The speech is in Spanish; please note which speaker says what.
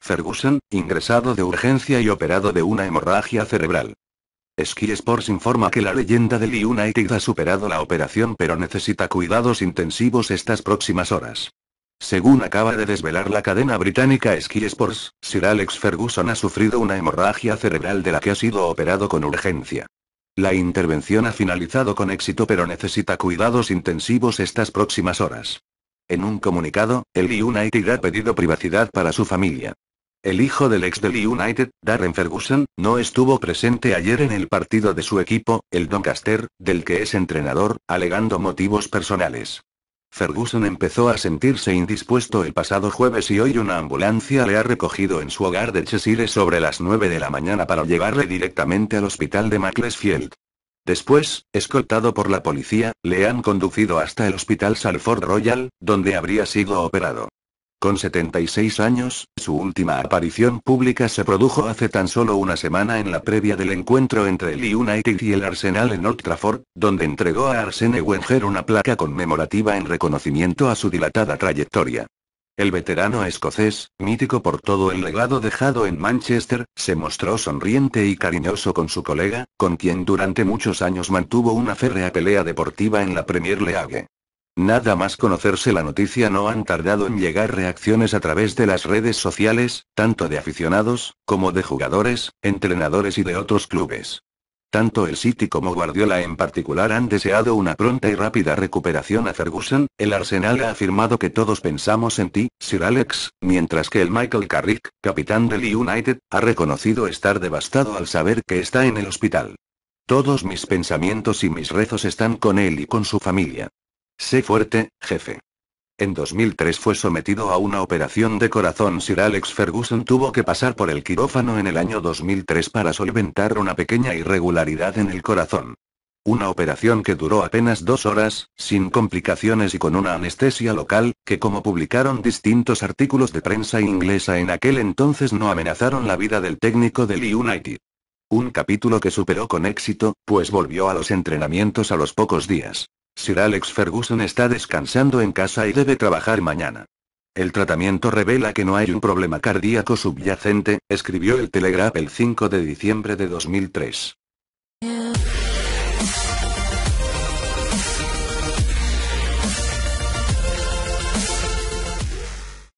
Speaker 1: Ferguson, ingresado de urgencia y operado de una hemorragia cerebral. Sky Sports informa que la leyenda de del United ha superado la operación pero necesita cuidados intensivos estas próximas horas. Según acaba de desvelar la cadena británica Sky Sports, Sir Alex Ferguson ha sufrido una hemorragia cerebral de la que ha sido operado con urgencia. La intervención ha finalizado con éxito pero necesita cuidados intensivos estas próximas horas. En un comunicado, el United ha pedido privacidad para su familia. El hijo del ex del United, Darren Ferguson, no estuvo presente ayer en el partido de su equipo, el Doncaster, del que es entrenador, alegando motivos personales. Ferguson empezó a sentirse indispuesto el pasado jueves y hoy una ambulancia le ha recogido en su hogar de Cheshire sobre las 9 de la mañana para llevarle directamente al hospital de Macclesfield. Después, escoltado por la policía, le han conducido hasta el hospital Salford Royal, donde habría sido operado. Con 76 años, su última aparición pública se produjo hace tan solo una semana en la previa del encuentro entre el United y el Arsenal en Old Trafford, donde entregó a Arsene Wenger una placa conmemorativa en reconocimiento a su dilatada trayectoria. El veterano escocés, mítico por todo el legado dejado en Manchester, se mostró sonriente y cariñoso con su colega, con quien durante muchos años mantuvo una férrea pelea deportiva en la Premier League. Nada más conocerse la noticia no han tardado en llegar reacciones a través de las redes sociales, tanto de aficionados, como de jugadores, entrenadores y de otros clubes. Tanto el City como Guardiola en particular han deseado una pronta y rápida recuperación a Ferguson, el Arsenal ha afirmado que todos pensamos en ti, Sir Alex, mientras que el Michael Carrick, capitán del United, ha reconocido estar devastado al saber que está en el hospital. Todos mis pensamientos y mis rezos están con él y con su familia. Sé fuerte, jefe. En 2003 fue sometido a una operación de corazón. Sir Alex Ferguson tuvo que pasar por el quirófano en el año 2003 para solventar una pequeña irregularidad en el corazón. Una operación que duró apenas dos horas, sin complicaciones y con una anestesia local, que como publicaron distintos artículos de prensa inglesa en aquel entonces no amenazaron la vida del técnico del United. Un capítulo que superó con éxito, pues volvió a los entrenamientos a los pocos días. Sir Alex Ferguson está descansando en casa y debe trabajar mañana. El tratamiento revela que no hay un problema cardíaco subyacente, escribió el Telegraph el 5 de diciembre de 2003.